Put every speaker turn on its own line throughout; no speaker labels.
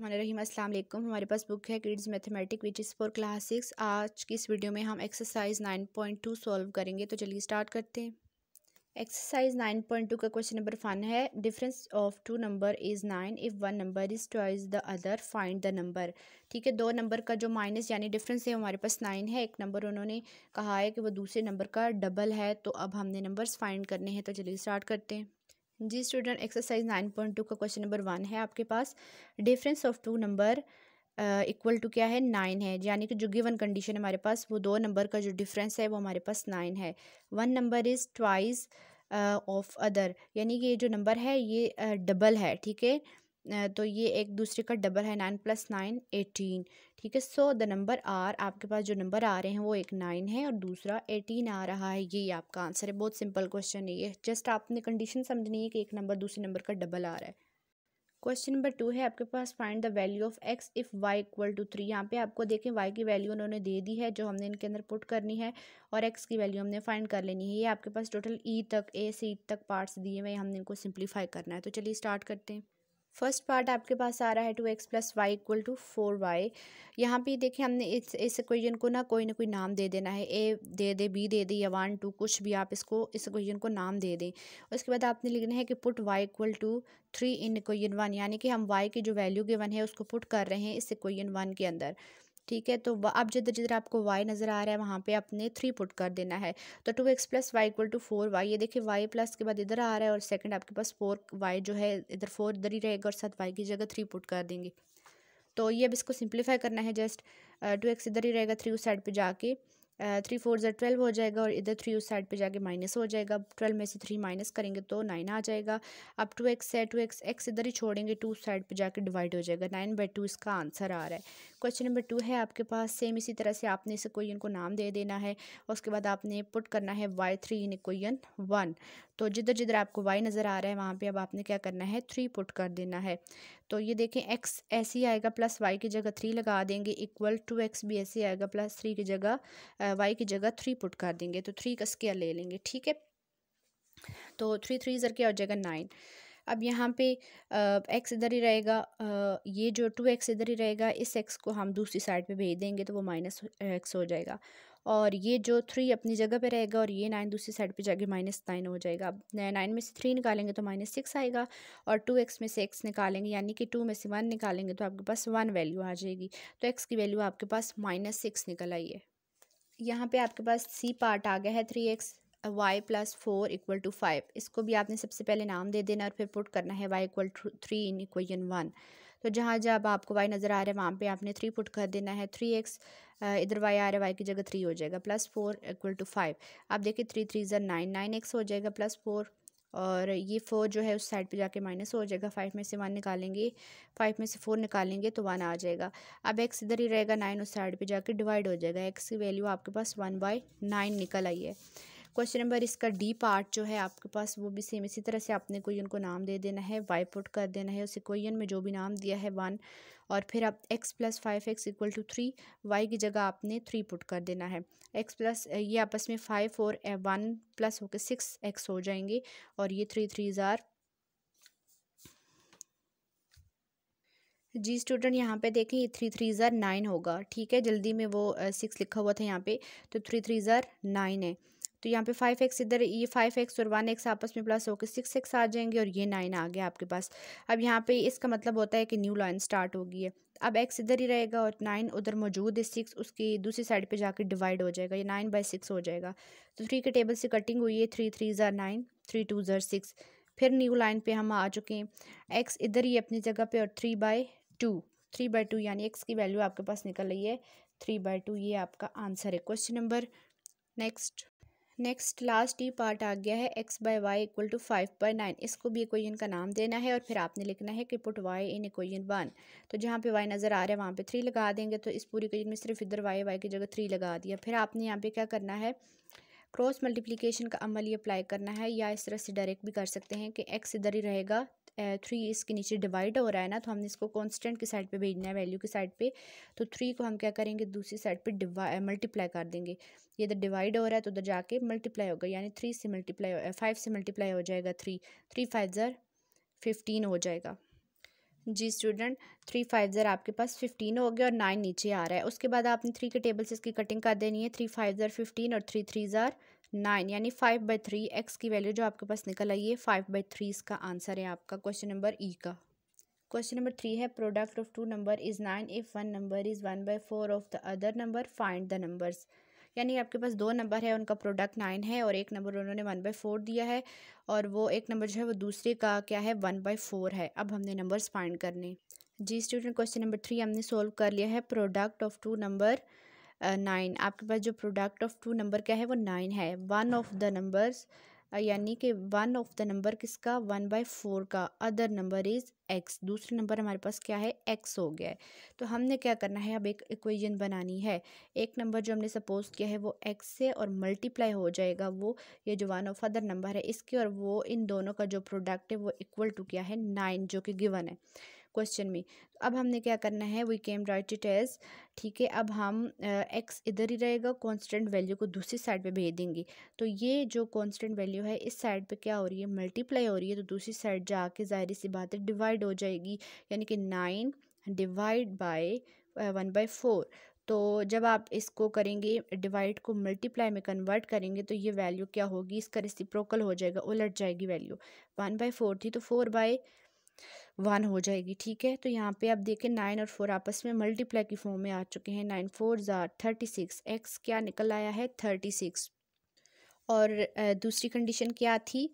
रहीम हमारे पास बुक है kids mathematic which is for class six आज की इस वीडियो में हम exercise nine point two solve करेंगे तो चलिए स्टार्ट करते हैं एक्सरसाइज नाइन पॉइंट टू का क्वेश्चन नंबर वन है difference of two number is nine if one number is twice the other find the number ठीक है दो नंबर का जो माइनस यानी डिफरेंस है हमारे पास नाइन है एक नंबर उन्होंने कहा है कि वो दूसरे नंबर का डबल है तो अब हमने नंबर्स फाइंड करने हैं तो चलिए स्टार्ट करते हैं जी student exercise nine point two का क्वेश्चन नंबर वन है आपके पास difference of two number equal to क्या है नाइन है यानी कि जो गिवन कंडीशन हमारे पास वो दो नंबर का जो डिफरेंस है वो हमारे पास नाइन है one number is twice of other यानी कि ये जो नंबर है ये डबल uh, है ठीक है तो ये एक दूसरे का डबल है नाइन प्लस नाइन एटीन ठीक है सो द नंबर आर आपके पास जो नंबर आ रहे हैं वो एक नाइन है और दूसरा एटीन आ रहा है ये आपका आंसर है बहुत सिंपल क्वेश्चन है ये जस्ट आपने कंडीशन समझनी है कि एक नंबर दूसरे नंबर का डबल आ रहा है क्वेश्चन नंबर टू है आपके पास find the value of x if y equal to three यहाँ पे आपको देखें वाई की वैल्यू उन्होंने दे दी है जो हमने इनके अंदर पुट करनी है और एक्स की वैल्यू हमने फाइंड कर लेनी है ये आपके पास टोटल ई e तक ए से ई तक पार्ट्स दिए हुए हमने इनको सिंप्लीफाई करना है तो चलिए स्टार्ट करते हैं फर्स्ट पार्ट आपके पास आ रहा है two x plus y equal to four y यहाँ पे देखिए हमने इस इस इक्वेशन को ना कोई ना कोई नाम दे देना है ए दे दे बी दे दे या वन टू कुछ भी आप इसको इस इक्वेशन को नाम दे दें उसके बाद आपने लिखना है कि put y equal to three in equation one यानी कि हम वाई की जो वैल्यू गिवन है उसको पुट कर रहे हैं इस इक्वेशन वन के अंदर ठीक है तो अब जिधर जिधर आपको वाई नज़र आ रहा है वहाँ पे आपने थ्री पुट कर देना है तो two x plus y equal to four y ये देखिए वाई प्लस के बाद इधर आ रहा है और सेकंड आपके पास फोर वाई जो है इधर फोर इधर ही रहेगा और साथ वाई की जगह थ्री पुट कर देंगे तो ये अब इसको सिंप्लीफाई करना है जस्ट टू एक्स इधर ही रहेगा थ्री उस साइड पर जाके थ्री फोर जै ट्वेल्व हो जाएगा और इधर थ्री उस साइड पे जाके माइनस हो जाएगा ट्वेल्व में से थ्री माइनस करेंगे तो नाइन आ जाएगा अब टू एक्स है टू एक्स एक्स इधर ही छोड़ेंगे टू साइड पे जाके डिवाइड हो जाएगा नाइन बाई टू इसका आंसर आ रहा है क्वेश्चन नंबर टू है आपके पास सेम इसी तरह से आपने इसे कोई इनको नाम दे देना है और उसके बाद आपने पुट करना है y three in equation one तो जिधर जिधर आपको वाई नज़र आ रहा है वहाँ पर अब आपने क्या करना है थ्री पुट कर देना है तो ये देखें एक्स ऐसे ही आएगा प्लस वाई की जगह थ्री लगा देंगे इक्वल टू एक्स भी ऐसे ही आएगा प्लस थ्री की जगह वाई की जगह थ्री पुट कर देंगे तो थ्री का स्केयर ले लेंगे ठीक है तो थ्री थ्री जर क्या हो जाएगा नाइन अब यहाँ पे एक्स इधर ही रहेगा ये जो टू एक्स इधर ही रहेगा इस एक्स को हम दूसरी साइड पे भेज देंगे तो वो माइनस एक्स हो जाएगा और ये जो थ्री अपनी जगह पे रहेगा और ये नाइन दूसरी साइड पे जाके माइनस नाइन हो जाएगा नाइन में से थ्री निकालेंगे तो माइनस सिक्स आएगा और टू एक्स में से एक्स निकालेंगे यानी कि टू में से वन निकालेंगे तो आपके पास वन वैल्यू आ जाएगी तो एक्स की वैल्यू आपके पास माइनस सिक्स निकल आई है यहाँ पर आपके पास सी पार्ट आ गया है three x y plus four equal to five इसको भी आपने सबसे पहले नाम दे देना और फिर पुट करना है y equal to three in equation one तो जहाँ जब आपको वाई नज़र आ रहा है वहाँ पे आपने थ्री पुट कर देना है थ्री एक्स इधर वाई आ रहा है वाई की जगह थ्री हो जाएगा plus four equal to five आप देखिए थ्री थ्री ज़र नाइन नाइन एक्स हो जाएगा प्लस फोर और ये फोर जो है उस साइड पे जाके माइनस हो जाएगा फाइव में से वन निकालेंगे फाइव में से फोर निकालेंगे तो वन आ जाएगा अब एक्स इधर ही रहेगा नाइन उस साइड पे जाके डिवाइड हो जाएगा एक्स की वैल्यू आपके पास वन बाई नाइन निकल आई है क्वेश्चन नंबर इसका डी पार्ट जो है आपके पास वो भी सेम इसी तरह से आपने कोई उनको नाम दे देना है वाई पुट कर देना है उसे कोयन में जो भी नाम दिया है वन और फिर आप x plus five x equal to three y की जगह आपने थ्री पुट कर देना है एक्स प्लस ये आपस में फाइव और वन प्लस होकर सिक्स एक्स हो जाएंगे और ये थ्री थ्री ज़ार जी स्टूडेंट यहाँ पे देखें ये थ्री थ्री ज़ार नाइन होगा ठीक है जल्दी में वो सिक्स eh, लिखा हुआ था यहाँ पे तो थ्री थ्री ज़ार नाइन है तो यहाँ पे फाइव एक्स इधर ये फाइव एक्स और वन एक्स आपस में प्लस होकर सिक्स एक्स आ जाएंगे और ये नाइन आ गया आपके पास अब यहाँ पे इसका मतलब होता है कि न्यू लाइन स्टार्ट होगी है अब एक्स इधर ही रहेगा और नाइन उधर मौजूद है सिक्स उसकी दूसरी साइड पे जाकर डिवाइड हो जाएगा ये नाइन बाई सिक्स हो जाएगा तो थ्री के टेबल से कटिंग हुई है थ्री थ्री ज़ार नाइन थ्री टू ज़ार सिक्स फिर न्यू लाइन पर हम आ चुके हैं एक्स इधर ही अपनी जगह पर और three by two three by two यानी एक्स की वैल्यू आपके पास निकल रही है थ्री बाई टू ये आपका आंसर है question number next next last ही पार्ट आ गया है x by y equal to five by nine इसको भी इक्वेशन का नाम देना है और फिर आपने लिखना है कि put y in equation one तो जहाँ पे वाई नज़र आ रहा है वहाँ पे थ्री लगा देंगे तो इस पूरी इक्वेशन में सिर्फ इधर वाई वाई की जगह थ्री लगा दिया फिर आपने यहाँ पे क्या करना है क्रॉस मल्टीप्लीकेशन का अमल ही अप्लाई करना है या इस तरह से डायरेक्ट भी कर सकते हैं कि एक्स इधर ही रहेगा थ्री इसके नीचे डिवाइड हो रहा है ना तो हमने इसको कांस्टेंट के साइड पे भेजना है वैल्यू की साइड पे तो थ्री को हम क्या करेंगे दूसरी साइड पे डिवाई मल्टीप्लाई कर देंगे ये इधर डिवाइड हो रहा है तो उधर जाके मल्टीप्लाई होगा यानी थ्री से मल्टीप्लाई फाइव से मल्टीप्लाई हो जाएगा थ्री थ्री फाइव ज़र फिफ्टीन हो जाएगा जी स्टूडेंट थ्री फाइव ज़र आपके पास फिफ्टीन हो गया और नाइन नीचे आ रहा है उसके बाद आपने थ्री के टेबल से इसकी कटिंग कर देनी है थ्री फाइव ज़र फिफ्टीन और थ्री थ्री ज़र नाइन यानी फाइव बाई थ्री एक्स की वैल्यू जो आपके पास निकल आई है फाइव बाई थ्री इसका आंसर है आपका क्वेश्चन नंबर ई का क्वेश्चन नंबर थ्री है product of two number is nine if one number is one by four of the other number find the numbers यानी आपके पास दो नंबर है उनका प्रोडक्ट नाइन है और एक नंबर उन्होंने वन बाई फोर दिया है और वो एक नंबर जो है वो दूसरे का क्या है वन बाई फोर है अब हमने नंबर्स फाइंड करने जी स्टूडेंट क्वेश्चन नंबर थ्री हमने सोल्व कर लिया है product of two number nine आपके पास जो प्रोडक्ट ऑफ टू नंबर क्या है वो नाइन है वन ऑफ द नंबर्स यानी कि वन ऑफ द नंबर किसका वन बाई फोर का अदर नंबर इज़ एक्स दूसरा नंबर हमारे पास क्या है एक्स हो गया है तो हमने क्या करना है अब एक इक्वेशन बनानी है एक नंबर जो हमने सपोज किया है वो एक्स से और मल्टीप्लाई हो जाएगा वो ये जो वन ऑफ अदर नंबर है इसके और वो इन दोनों का जो प्रोडक्ट है वो इक्वल टू क्या है नाइन जो कि गिवन है क्वेश्चन में अब हमने क्या करना है we can write it as ठीक है अब हम एक्स इधर ही रहेगा कांस्टेंट वैल्यू को दूसरी साइड पे भेज देंगे तो ये जो कांस्टेंट वैल्यू है इस साइड पे क्या हो रही है मल्टीप्लाई हो रही है तो दूसरी साइड जाके जाहिर सी बात है डिवाइड हो जाएगी यानी कि nine divide by one by four तो जब आप इसको करेंगे डिवाइड को मल्टीप्लाई में कन्वर्ट करेंगे तो ये वैल्यू क्या होगी इसका रिसिप्रोकल हो जाएगा उलट जाएगी वैल्यू वन बाई फोर थी तो फोर बाई वन हो जाएगी ठीक है तो यहाँ पे आप देखें नाइन और फोर आपस में मल्टीप्लाई की फॉर्म में आ चुके हैं nine four are thirty six x क्या निकल आया है थर्टी सिक्स और दूसरी कंडीशन क्या थी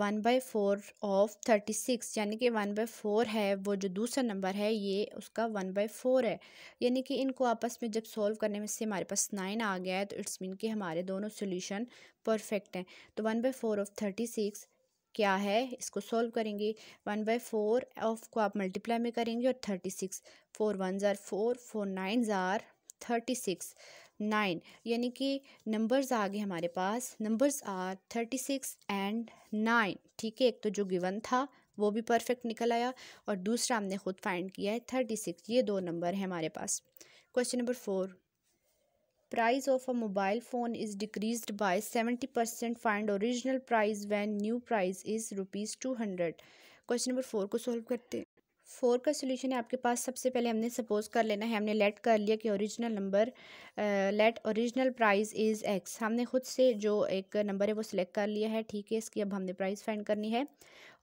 one by four of thirty six यानी कि वन बाई फोर है वो जो दूसरा नंबर है ये उसका वन बाई फोर है यानी कि इनको आपस में जब सॉल्व करने में से हमारे पास नाइन आ गया है तो इट्स मीन कि हमारे दोनों सोल्यूशन परफेक्ट हैं तो one by four of thirty six क्या है इसको सॉल्व करेंगे वन बाई फोर ऑफ को आप मल्टीप्लाई में करेंगे और thirty six four one are four four nine are thirty six nine यानी कि नंबर्स आ गए हमारे पास numbers are thirty six and nine ठीक है एक तो जो गिवन था वो भी परफेक्ट निकल आया और दूसरा हमने खुद फाइंड किया है थर्टी सिक्स ये दो नंबर है हमारे पास question number four price of a mobile phone is decreased by 70% find original price when new price is rupees 200 Question number four, को solve करते फोर का सोल्यूशन है आपके पास सबसे पहले हमने सपोज कर लेना है हमने लेट कर लिया कि original number let original price is x हमने खुद से जो एक नंबर है वो सिलेक्ट कर लिया है ठीक है इसकी अब हमने प्राइस फाइंड करनी है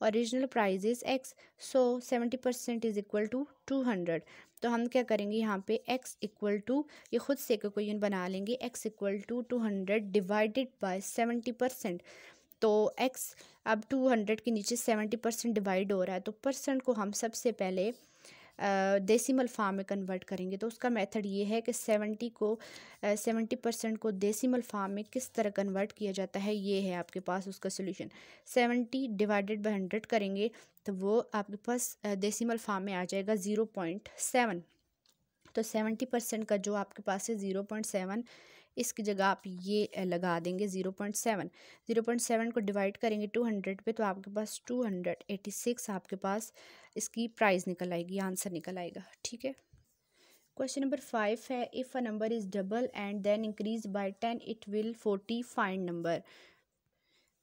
original price is x so seventy percent is equal to two hundred तो हम क्या करेंगे यहाँ पे x इक्वल टू ये खुद से एक क्वेश्चन बना लेंगे x equal to two hundred divided by seventy percent तो एक्स अब टू हंड्रेड के नीचे सेवेंटी परसेंट डिवाइड हो रहा है तो परसेंट को हम सबसे पहले डेसिमल फार्म में कन्वर्ट करेंगे तो उसका मेथड ये है कि सेवेंटी को सेवेंटी परसेंट को डेसिमल फार्म में किस तरह कन्वर्ट किया जाता है ये है आपके पास उसका solution seventy divided by hundred करेंगे तो वो आपके पास डेसिमल फार्म में आ जाएगा ज़ीरो पॉइंट सेवन तो सेवेंटी परसेंट का जो आपके पास है ज़ीरो पॉइंट सेवन इसकी जगह आप ये लगा देंगे zero point seven zero point seven को डिवाइड करेंगे टू हंड्रेड पे तो आपके पास टू हंड्रेड एटी सिक्स आपके पास इसकी प्राइस निकल आएगी आंसर निकल आएगा ठीक है क्वेश्चन नंबर फाइव है if a number is double and then increase by ten it will forty five number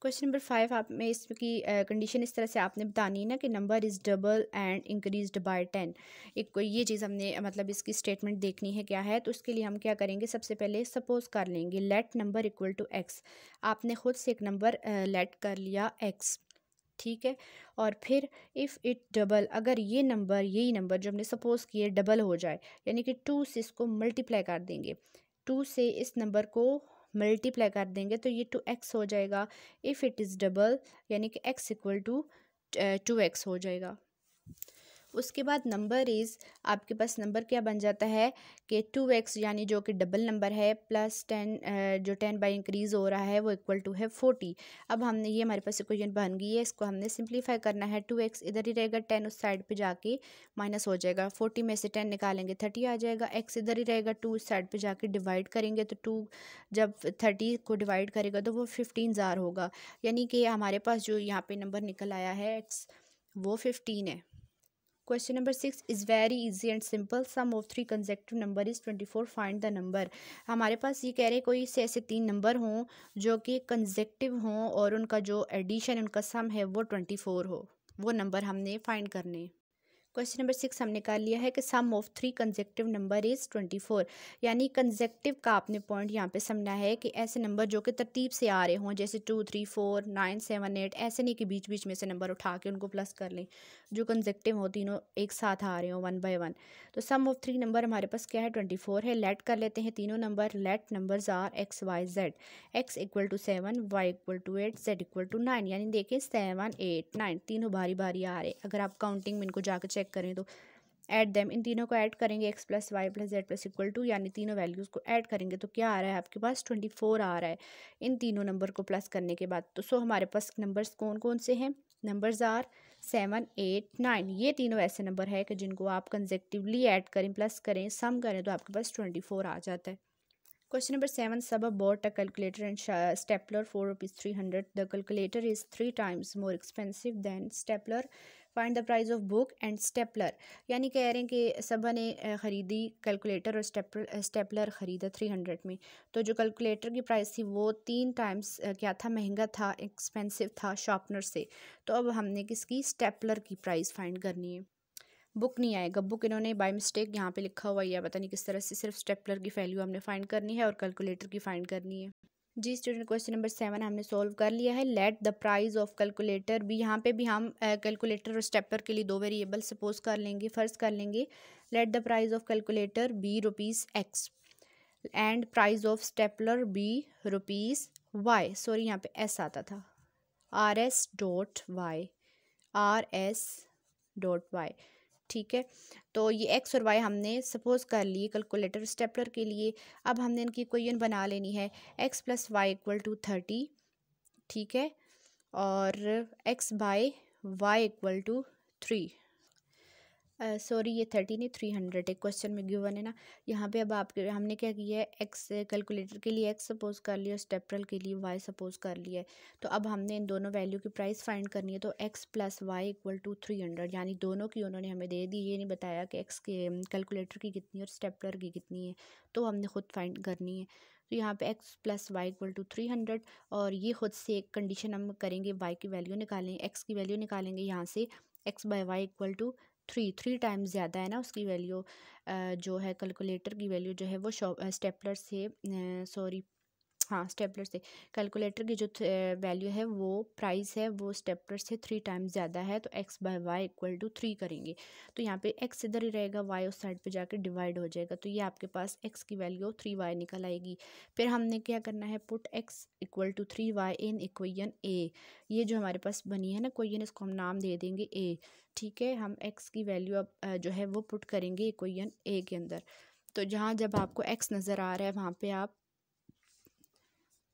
question number five आप में इसकी कंडीशन इस तरह से आपने बतानी है ना कि number is double and increase by ten एक ये चीज़ हमने मतलब इसकी स्टेटमेंट देखनी है क्या है तो उसके लिए हम क्या करेंगे सबसे पहले सपोज कर लेंगे let number equal to x आपने खुद से एक नंबर लेट कर लिया एक्स ठीक है और फिर इफ़ इट डबल अगर ये नंबर यही नंबर जो हमने सपोज़ किए डबल हो जाए यानी कि टू से इसको मल्टीप्लाई कर देंगे टू से इस नंबर को मल्टीप्लाई कर देंगे तो ये टू एक्स हो जाएगा इफ़ इट इज़ डबल यानी कि x equal to two x हो जाएगा उसके बाद नंबर इज़ आपके पास नंबर क्या बन जाता है कि टू एक्स यानी जो कि डबल नंबर है प्लस टेन जो टेन बाई इंक्रीज़ हो रहा है वो इक्वल टू है फोर्टी अब हमने ये हमारे पास इक्वेशन बन गई है इसको हमने सिंप्लीफाई करना है टू एक्स इधर ही रहेगा टेन उस साइड पर जाके माइनस हो जाएगा फोर्टी में से टेन निकालेंगे थर्टी आ जाएगा एक्स इधर ही रहेगा टू उस साइड पर जाके डिवाइड करेंगे तो टू जब थर्टी को डिवाइड करेगा तो वो फिफ्टीन ज़ार होगा यानी कि हमारे पास जो यहाँ पर नंबर निकल आया है एक्स वो फिफ्टीन है question number six is very easy and simple sum of three consecutive number is twenty four find the number हमारे पास ये कह रहे हैं कोई से ऐसे तीन नंबर हों जो कि कंजेक्टिव हों और उनका जो एडिशन उनका सम है वो ट्वेंटी फोर हो वो नंबर हमने फाइंड करने हैं क्वेश्चन नंबर सिक्स हमने कर लिया है कि sum of three consecutive number is twenty four यानी कंजेक्टिव का आपने पॉइंट यहाँ पे समझना है कि ऐसे नंबर जो कि तरतीब से आ रहे हों जैसे two three four nine seven eight ऐसे नहीं कि बीच बीच में से नंबर उठा के उनको प्लस कर लें जो कंजेक्टिव हो तीनों एक साथ आ रहे हों वन बाई वन तो सम ऑफ थ्री नंबर हमारे पास क्या है ट्वेंटी फोर है लेट कर लेते हैं तीनों number let number are x y z x equal to seven y equal to eight z equal to nine यानी देखें सेवन एट नाइन तीनों भारी भारी आ रहे अगर आप काउंटिंग में इनको जाकर चेक करें तो ऐड दैम इन तीनों को ऐड करेंगे x plus y plus z plus equal to यानी तीनों वैल्यूज़ को ऐड करेंगे तो क्या आ रहा है आपके पास ट्वेंटी फोर आ रहा है इन तीनों नंबर को प्लस करने के बाद तो सो हमारे पास नंबर्स कौन कौन से हैं numbers are seven eight nine ये तीनों ऐसे नंबर है कि जिनको आप कंजेक्टिवली ऐड करें प्लस करें सम करें तो आपके पास ट्वेंटी फोर आ जाता है क्वेश्चन नंबर सेवन सब अब bought a calculator and stapler for rupees three hundred the calculator is three times more expensive than stapler find the price of book and stapler यानी कह रहे हैं कि सभा ने ख़रीदी कैलकुलेटर और स्टेपलर स्टेपलर ख़रीदा थ्री हंड्रेड में तो जो कैलकुलेटर की प्राइस थी वो तीन टाइम्स क्या था महंगा था एक्सपेंसिव था शार्पनर से तो अब हमने किसकी स्टेपलर की प्राइस फाइंड करनी है बुक नहीं आएगा बुक इन्होंने बाय मिस्टेक यहाँ पे लिखा हुआ है पता नहीं किस तरह से सिर्फ स्टेपलर की वैल्यू हमने फाइंड करनी है और कैलकुलेटर की फाइंड करनी है जी स्टूडेंट क्वेश्चन नंबर सेवन हमने सॉल्व कर लिया है let the price of calculator भी यहाँ पे भी हम कैलकुलेटर और स्टेपर के लिए दो वेरिएबल सपोज कर लेंगे फर्स्ट कर लेंगे let the price of calculator be rupees x and price of stapler be rupees y sorry यहाँ पे एस आता था R S dot y R S dot y ठीक है तो ये एक्स और वाई हमने सपोज कर लिए कैलकुलेटर स्टेपलर के लिए अब हमने इनकी क्वेश्चन बना लेनी है x plus y equal to thirty ठीक है और x by y equal to three sorry ये थर्टी नहीं थ्री हंड्रेड एक क्वेश्चन में गिवन है ना यहाँ पे अब आपके हमने क्या किया है एक्स कैलकुलेटर के लिए एक्स सपोज कर लिया स्टेपरल के लिए वाई सपोज कर लिया है तो अब हमने इन दोनों वैल्यू की प्राइस फाइंड करनी है तो x plus y equal to three hundred यानी दोनों की उन्होंने हमें दे दी ये नहीं बताया कि एक्स के कैलकुलेटर की कितनी और स्टेपलर की कितनी है तो हमने खुद फाइंड करनी है तो यहाँ पे x plus y equal to three hundred और ये खुद से एक कंडीशन हम करेंगे y की वैल्यू निकालेंगे x की वैल्यू निकालेंगे यहाँ से x by y equal to three three times ज़्यादा है ना उसकी वैल्यू जो है कैलकुलेटर की वैल्यू जो है वो स्टेपलर से सॉरी हाँ स्टेपलर से कैलकुलेटर की जो वैल्यू है वो प्राइस है वो स्टेपलर से थ्री टाइम्स ज़्यादा है तो x by y equal to three करेंगे तो यहाँ पे एक्स इधर ही रहेगा वाई उस साइड पे जाकर डिवाइड हो जाएगा तो ये आपके पास एक्स की वैल्यू थ्री वाई निकल आएगी फिर हमने क्या करना है put x equal to three y in equation A ये जो हमारे पास बनी है ना इक्वेजन इसको हम नाम दे देंगे ए ठीक है हम एक्स की वैल्यू अब जो है वो पुट करेंगे इक्वेजन ए के अंदर तो जहाँ जब आपको एक्स नज़र आ रहा है वहाँ पे आप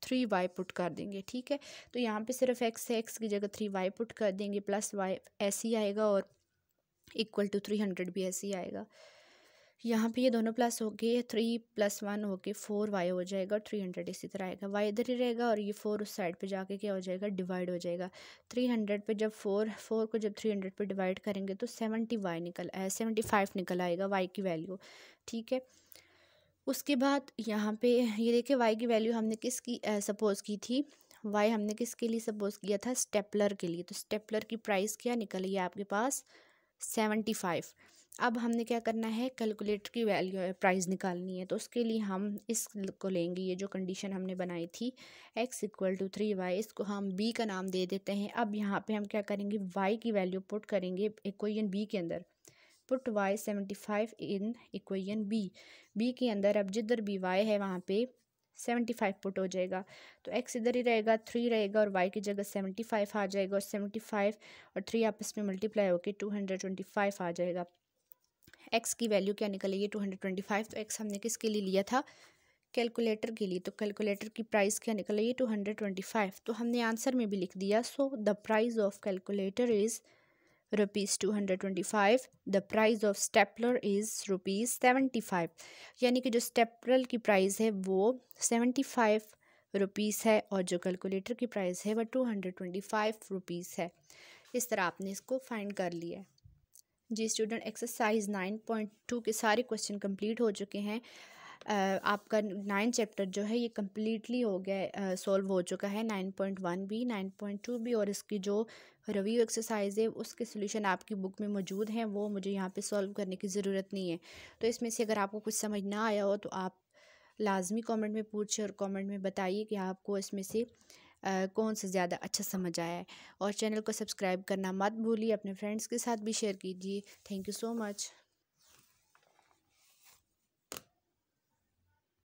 थ्री वाई पुट कर देंगे ठीक है तो यहाँ पे सिर्फ एक्स है एक्स की जगह थ्री वाई पुट कर देंगे प्लस वाई ऐसे ही आएगा और इक्वल टू थ्री हंड्रेड भी ऐसे ही आएगा यहाँ पे ये दोनों प्लस हो गए थ्री प्लस वन हो गए फोर वाई हो जाएगा और थ्री हंड्रेड इसी तरह आएगा वाई इधर ही रहेगा और ये फोर उस साइड पे जाके क्या हो जाएगा डिवाइड हो जाएगा थ्री हंड्रेड पर जब फोर फोर को जब थ्री हंड्रेड पर डिवाइड करेंगे तो सेवेंटी वाई निकल सेवेंटी फाइव निकल आएगा वाई की वैल्यू ठीक है उसके बाद यहाँ पे ये देखिए वाई की वैल्यू हमने किसकी सपोज़ की थी वाई हमने किसके लिए सपोज़ किया था स्टेपलर के लिए तो स्टेपलर की प्राइस क्या निकली है आपके पास सेवेंटी फाइव अब हमने क्या करना है कैलकुलेटर की वैल्यू प्राइस निकालनी है तो उसके लिए हम इस को लेंगे ये जो कंडीशन हमने बनाई थी x equal to three y इसको हम बी का नाम दे देते हैं अब यहाँ पे हम क्या करेंगे वाई की वैल्यू पुट करेंगे इक्वेशन बी के अंदर put y seventy five in equation B B के अंदर अब जिधर भी वाई है वहाँ पे सेवेंटी फाइव पुट हो जाएगा तो एक्स इधर ही रहेगा थ्री रहेगा और वाई की जगह सेवेंटी फाइव आ जाएगा और सेवेंटी फाइव और थ्री आपस में मल्टीप्लाई होकर टू हंड्रेड ट्वेंटी फाइव आ जाएगा एक्स की वैल्यू क्या निकलेगी टू हंड्रेड ट्वेंटी फाइव तो एक्स हमने किसके लिए लिया था कैलकुलेटर के लिए तो कैलकुलेटर की प्राइस क्या निकल रही है टू हंड्रेड ट्वेंटी फाइव तो हमने आंसर में भी लिख दिया so the price of calculator is rupees two hundred twenty five the price of stapler is rupees seventy five यानी कि जो स्टेपलर की प्राइस है वो फाइव रुपीज़ है और जो कैलकुलेटर की प्राइस है वह two hundred twenty five rupees है इस तरह आपने इसको फाइंड कर लिया है जी student exercise nine point two के सारे क्वेश्चन कंप्लीट हो चुके हैं आपका नाइन चैप्टर जो है ये कम्प्लीटली हो गया सॉल्व हो चुका है नाइन पॉइंट वन भी नाइन पॉइंट टू भी और इसकी जो रिव्यू एक्सरसाइज है उसके सोल्यूशन आपकी बुक में मौजूद हैं वो मुझे यहाँ पे सॉल्व करने की ज़रूरत नहीं है तो इसमें से अगर आपको कुछ समझ ना आया हो तो आप लाजमी कॉमेंट में पूछिए और कॉमेंट में बताइए कि आपको इसमें से कौन सा ज़्यादा अच्छा समझ आया है और चैनल को सब्सक्राइब करना मत भूलिए अपने फ्रेंड्स के साथ भी शेयर कीजिए थैंक यू सो मच